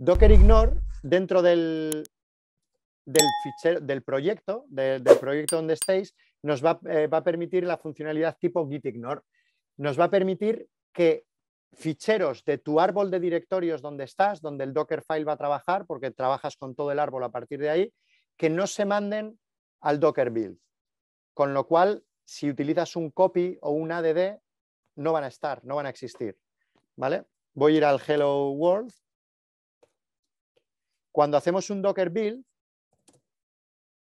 Docker Ignore, dentro del, del proyecto, del proyecto donde estéis, nos eh, va, a permitir la funcionalidad tipo git ignore. Nos va a permitir que ficheros de tu árbol de directorios donde estás, donde el Dockerfile va a trabajar, porque trabajas con todo el árbol a partir de ahí, que no se manden al Docker build. Con lo cual, si utilizas un copy o un ADD, no van a estar, no van a existir. ¿Vale? Voy a ir al Hello World cuando hacemos un Docker build,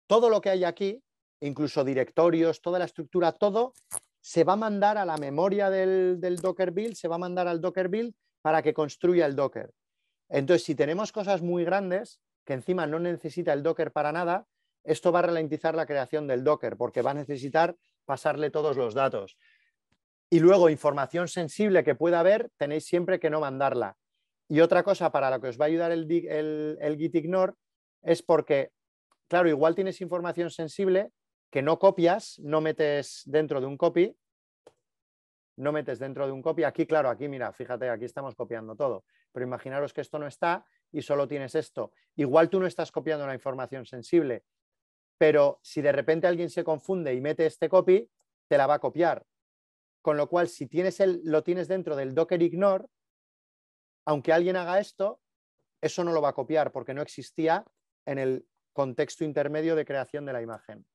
todo lo que hay aquí, incluso directorios, toda la estructura, todo, se va a mandar a la memoria del, Docker build, se va a mandar al Docker build para que construya el Docker. Entonces, si tenemos cosas muy grandes, que encima no necesita el Docker para nada, esto va a ralentizar la creación del Docker, porque va a necesitar pasarle todos los datos. Y luego, información sensible que pueda haber, tenéis siempre que no mandarla. Y otra cosa para la que os va a ayudar el, el, git ignore es porque, claro, igual tienes información sensible que no copias, no metes dentro de un copy, no metes dentro de un copy. Aquí, claro, aquí mira, fíjate, aquí estamos copiando todo, pero imaginaros que esto no está y solo tienes esto. Igual tú no estás copiando la información sensible, pero si de repente alguien se confunde y mete este copy, te la va a copiar. Con lo cual, si tienes el, lo tienes dentro del Docker Ignore, aunque alguien haga esto, eso no lo va a copiar porque no existía en el contexto intermedio de creación de la imagen.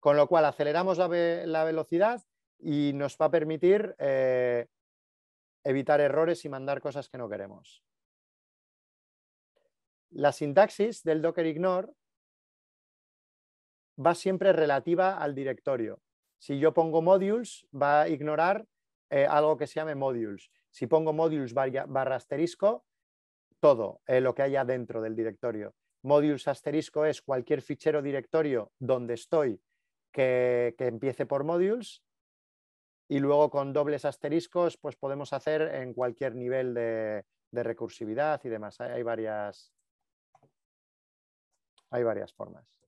Con lo cual aceleramos la, velocidad y nos va a permitir eh, evitar errores y mandar cosas que no queremos. La sintaxis del Docker Ignore va siempre relativa al directorio. Si yo pongo modules, va a ignorar eh, algo que se llame modules. Si pongo modules barra, asterisco, todo eh, lo que haya dentro del directorio. Modules asterisco es cualquier fichero directorio donde estoy que, empiece por modules y luego con dobles asteriscos pues podemos hacer en cualquier nivel de, recursividad y demás. hay varias, hay varias formas.